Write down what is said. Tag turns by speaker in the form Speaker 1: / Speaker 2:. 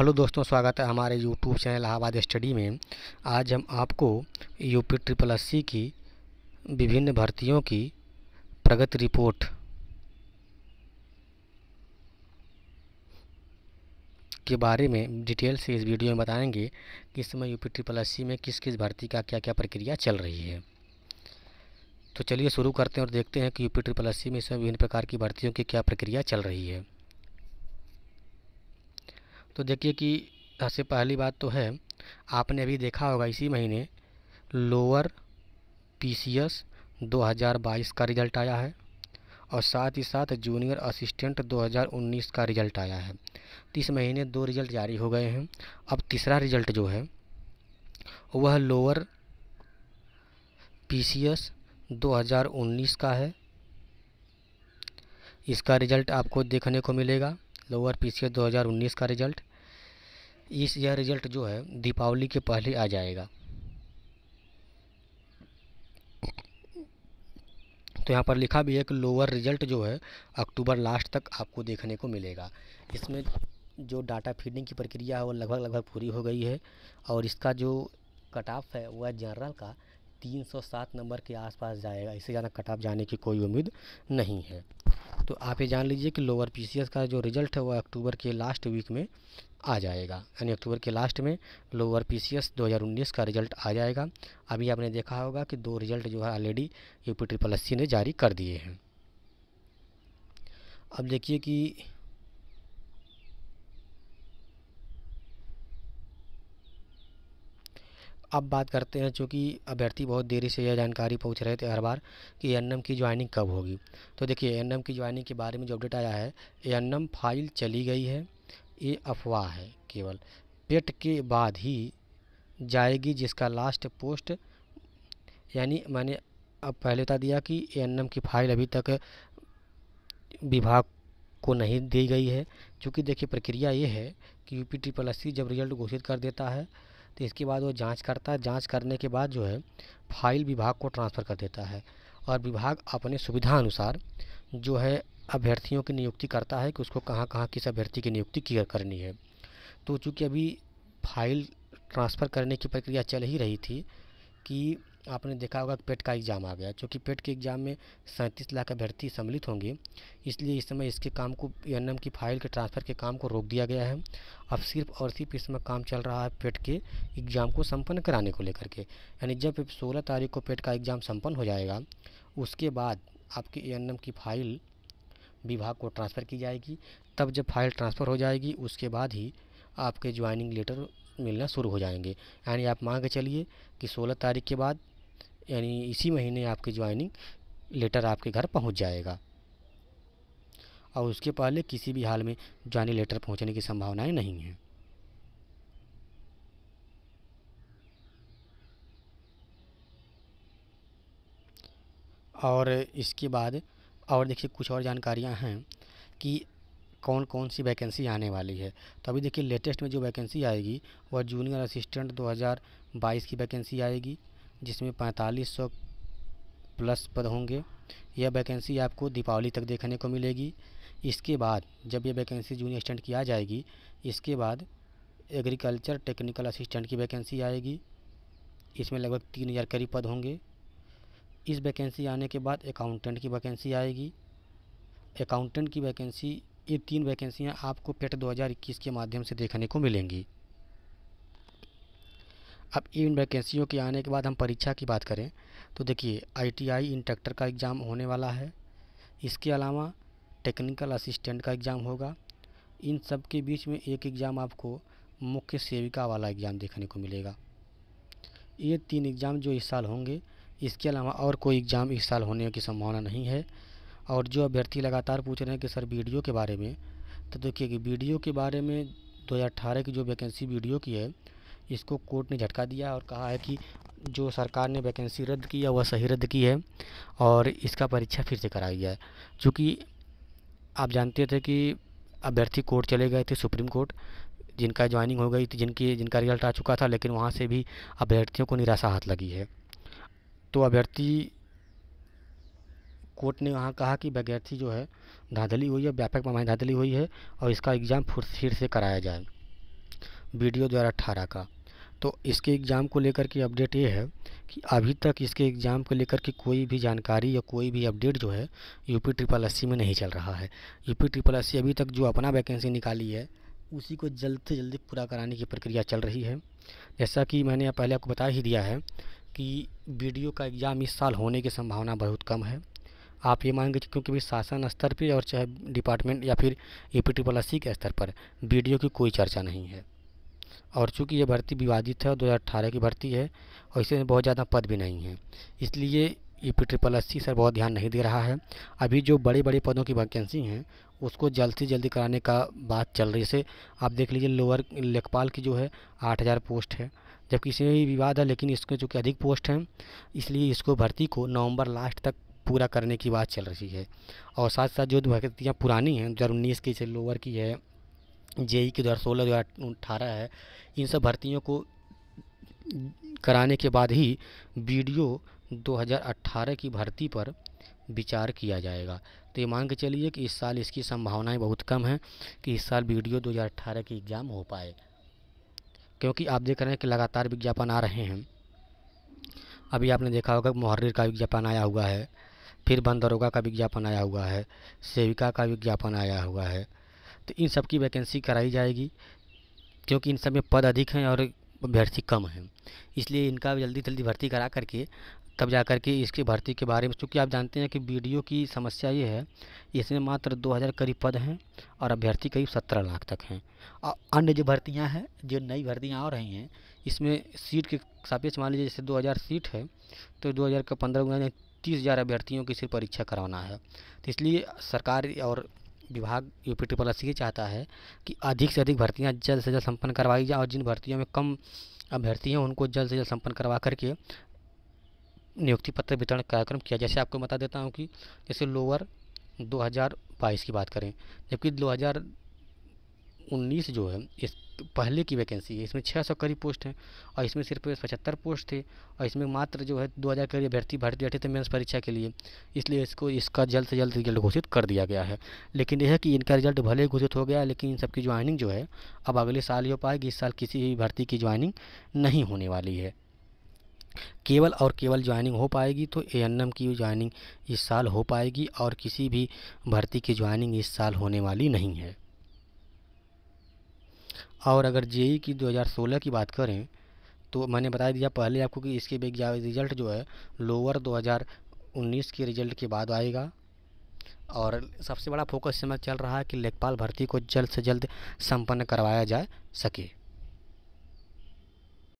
Speaker 1: hello दोस्तों स्वागत है हमारे यूट्यूब चैनल इलाहाबाद स्टडी में आज हम आपको यूपी ट्रिपल एस सी की विभिन्न भर्तियों की प्रगति रिपोर्ट के बारे में डिटेल से इस वीडियो में बताएंगे कि इस समय यूपी ट्रिपल एस सी में किस किस भर्ती का क्या क्या प्रक्रिया चल रही है तो चलिए शुरू करते हैं और देखते हैं कि यूपी ट्रिपल एस सी में इस समय विभिन्न प्रकार की भर्तियों की क्या प्रक्रिया चल रही है तो देखिए कि सबसे पहली बात तो है आपने अभी देखा होगा इसी महीने लोअर पीसीएस 2022 का रिज़ल्ट आया है और साथ ही साथ जूनियर असिस्टेंट 2019 का रिज़ल्ट आया है तो इस महीने दो रिज़ल्ट जारी हो गए हैं अब तीसरा रिज़ल्ट जो है वह लोअर पीसीएस 2019 का है इसका रिज़ल्ट आपको देखने को मिलेगा लोअर पीसीएस 2019 का रिज़ल्ट इस यह रिज़ल्ट जो है दीपावली के पहले आ जाएगा तो यहाँ पर लिखा भी है कि लोअर रिज़ल्ट जो है अक्टूबर लास्ट तक आपको देखने को मिलेगा इसमें जो डाटा फीडिंग की प्रक्रिया है वो लगभग लगभग पूरी हो गई है और इसका जो कट ऑफ है वह जनरल का 307 नंबर के आसपास जाएगा इससे ज़्यादा कट ऑफ जाने की कोई उम्मीद नहीं है तो आप ये जान लीजिए कि लोअर पीसीएस का जो रिज़ल्ट है वो अक्टूबर के लास्ट वीक में आ जाएगा यानी अक्टूबर के लास्ट में लोअर पीसीएस 2019 का रिज़ल्ट आ जाएगा अभी आपने देखा होगा कि दो रिज़ल्ट जो है ऑलरेडी यूपी ट्रिपल एस ने जारी कर दिए हैं अब देखिए कि अब बात करते हैं चूँकि अभ्यर्थी बहुत देरी से यह जानकारी पूछ रहे थे हर बार कि एन की ज्वाइनिंग कब होगी तो देखिए एन की ज्वाइनिंग के बारे में जो अपडेट आया है एन फाइल चली गई है ये अफवाह है केवल पेट के बाद ही जाएगी जिसका लास्ट पोस्ट यानी मैंने अब पहले बता दिया कि एन की फाइल अभी तक विभाग को नहीं दी गई है क्योंकि देखिए प्रक्रिया ये है कि यू पी ट्रिपल एस जब रिजल्ट घोषित कर देता है तो इसके बाद वो जांच करता है जांच करने के बाद जो है फाइल विभाग को ट्रांसफ़र कर देता है और विभाग अपने सुविधा अनुसार जो है अभ्यर्थियों की नियुक्ति करता है कि उसको कहाँ कहाँ किस अभ्यर्थी की नियुक्ति की करनी है तो चूँकि अभी फाइल ट्रांसफ़र करने की प्रक्रिया चल ही रही थी कि आपने देखा होगा पेट का एग्ज़ाम आ गया क्योंकि पेट के एग्ज़ाम में सैंतीस लाख अभ्यर्थी सम्मिलित होंगे इसलिए इस समय इसके काम को एन की फाइल के ट्रांसफ़र के काम को रोक दिया गया है अब सिर्फ और सिर्फ इसमें काम चल रहा है पेट के एग्ज़ाम को संपन्न कराने को लेकर के यानी जब सोलह तारीख को पेट का एग्ज़ाम संपन्न हो जाएगा उसके बाद आपकी ए की फ़ाइल विभाग को ट्रांसफ़र की जाएगी तब जब फाइल ट्रांसफ़र हो जाएगी उसके बाद ही आपके ज्वाइनिंग लेटर मिलना शुरू हो जाएंगे यानी आप मान के चलिए कि सोलह तारीख के बाद यानी इसी महीने आपकी ज्वाइनिंग लेटर आपके घर पहुंच जाएगा और उसके पहले किसी भी हाल में जानी लेटर पहुंचने की संभावनाएं नहीं हैं और इसके बाद और देखिए कुछ और जानकारियां हैं कि कौन कौन सी वैकेंसी आने वाली है तो अभी देखिए लेटेस्ट में जो वैकेंसी आएगी वह जूनियर असिस्टेंट 2022 की वैकेंसी आएगी जिसमें 4500 प्लस पद होंगे यह वैकेंसी आपको दीपावली तक देखने को मिलेगी इसके बाद जब ये वैकेंसी जूनियर असिस्टेंट की आ जाएगी इसके बाद एग्रीकल्चर टेक्निकल असिस्टेंट की वैकेंसी आएगी इसमें लगभग तीन हज़ार करीब पद होंगे इस वैकेंसी आने के बाद अकाउंटेंट की वैकेंसी आएगी अकाउंटेंट की वैकेंसी ये तीन वैकेंसियाँ आपको पेट 2021 e के माध्यम से देखने को मिलेंगी अब इन वैकेंसियों के आने के बाद हम परीक्षा की बात करें तो देखिए आईटीआई टी का एग्ज़ाम होने वाला है इसके अलावा टेक्निकल असिस्टेंट का एग्ज़ाम होगा इन सब के बीच में एक एग्ज़ाम आपको मुख्य सेविका वाला एग्ज़ाम देखने को मिलेगा ये तीन एग्ज़ाम जो इस साल होंगे इसके अलावा और कोई एग्ज़ाम इस साल होने की संभावना नहीं है और जो अभ्यर्थी लगातार पूछ रहे हैं कि सर वीडियो के बारे में तो देखिए कि वीडियो के बारे में 2018 की जो वैकेंसी वीडियो की है इसको कोर्ट ने झटका दिया और कहा है कि जो सरकार ने वैकेंसी रद्द की है वह सही रद्द की है और इसका परीक्षा फिर से कराई है चूँकि आप जानते थे कि अभ्यर्थी कोर्ट चले गए थे सुप्रीम कोर्ट जिनका ज्वाइनिंग हो गई थी जिनकी जिनका रिजल्ट आ चुका था लेकिन वहाँ से भी अभ्यर्थियों को निराशा हाथ लगी है तो अभ्यर्थी कोर्ट ने वहाँ कहा कि अभ्यर्थी जो है धांधली हुई है व्यापक पैमाने धांधली हुई है और इसका एग्ज़ाम फिर से कराया जाए बी डी ओ द्वारा अट्ठारह का तो इसके एग्ज़ाम को लेकर के अपडेट ये है कि अभी तक इसके एग्ज़ाम को लेकर के कोई भी जानकारी या कोई भी अपडेट जो है यूपी ट्रिपल एस में नहीं चल रहा है यूपी ट्रिपल एस अभी तक जो अपना वैकेंसी निकाली है उसी को जल्द से जल्दी पूरा कराने की प्रक्रिया चल रही है जैसा कि मैंने पहले आपको बता ही दिया है कि बी का एग्ज़ाम इस साल होने की संभावना बहुत कम है आप ये मांगे क्योंकि भी शासन स्तर पर और चाहे डिपार्टमेंट या फिर ए पी ट्रिपल के स्तर पर बी की कोई चर्चा नहीं है और चूंकि ये भर्ती विवादित है और 2018 की भर्ती है और इसमें बहुत ज़्यादा पद भी नहीं है इसलिए ई पी ट्रिपल अस्सी सर बहुत ध्यान नहीं दे रहा है अभी जो बड़े बड़े पदों की वैकेंसी हैं उसको जल्द से जल्दी कराने का बात चल रही है जैसे आप देख लीजिए लोअर लेखपाल की जो है आठ हज़ार पोस्ट है जबकि इसमें भी विवाद है लेकिन इसके चूँकि अधिक पोस्ट हैं इसलिए इसको भर्ती को नवंबर लास्ट तक पूरा करने की बात चल रही है और साथ साथ जो भर्तियाँ पुरानी हैं दो हज़ार उन्नीस की से लोअर की है जेई की दो हज़ार सोलह दो हज़ार अठारह है इन सब भर्तियों को कराने के बाद ही हजार अट्ठारह की भर्ती पर विचार किया जाएगा तो ये मान के चलिए कि इस साल इसकी संभावनाएं बहुत कम हैं कि इस साल वीडियो 2018 की एग्ज़ाम हो पाए क्योंकि आप देख रहे हैं कि लगातार विज्ञापन आ रहे हैं अभी आपने देखा होगा मुहर्र का विज्ञापन आया हुआ है फिर बंदरोगा का विज्ञापन आया हुआ है सेविका का विज्ञापन आया हुआ है तो इन सब की वैकेंसी कराई जाएगी क्योंकि इन सब में पद अधिक हैं और अभ्यर्थी कम हैं इसलिए इनका जल्दी जल्दी भर्ती करा करके तब जा कर के इसकी भर्ती के बारे में चूँकि आप जानते हैं कि बी की समस्या ये है इसमें मात्र 2000 करीब पद हैं और अभ्यर्थी करीब 17 लाख तक हैं और अन्य जो भर्तियां हैं जो नई भर्तियां आ रही हैं इसमें सीट के सापेक्ष मान लीजिए जैसे 2000 सीट है तो 2000 का पंद्रह गुना तीस हज़ार अभ्यर्थियों की सिर्फ परीक्षा करवाना है तो इसलिए सरकार और विभाग यू पी ट्रिपल एस ये चाहता है कि अधिक से अधिक भर्तियाँ जल्द से जल्द संपन्न करवाई जाए और जिन भर्तियों में कम अभ्यर्थी हैं उनको जल्द से जल्द संपन्न करवा करके नियुक्ति पत्र वितरण कार्यक्रम किया जैसे आपको बता देता हूँ कि जैसे लोअर दो की बात करें जबकि दो 2019 जो है इस पहले की वैकेंसी है इसमें 600 करीब पोस्ट हैं और इसमें सिर्फ पचहत्तर पोस्ट थे और इसमें मात्र जो है 2000 करीब अभ्यर्थी भर्ती बैठे थे मेन्स परीक्षा के लिए इसलिए इसको इसका जल्द से जल्द रिजल्ट घोषित कर दिया गया है लेकिन यह है कि इनका रिजल्ट भले ही घोषित हो गया लेकिन इन सबकी ज्वाइनिंग जो है अब अगले साल ही हो पाएगी इस साल किसी भी भर्ती की ज्वाइनिंग नहीं होने वाली है केवल और केवल ज्वाइनिंग हो पाएगी तो ए की ज्वाइनिंग इस साल हो पाएगी और किसी भी भर्ती की ज्वाइनिंग इस साल होने वाली नहीं है और अगर जे की 2016 की बात करें तो मैंने बता दिया पहले आपको कि इसके रिज़ल्ट जो है लोअर 2019 के रिज़ल्ट के बाद आएगा और सबसे बड़ा फोकस समय चल रहा है कि लेखपाल भर्ती को जल्द से जल्द संपन्न करवाया जा सके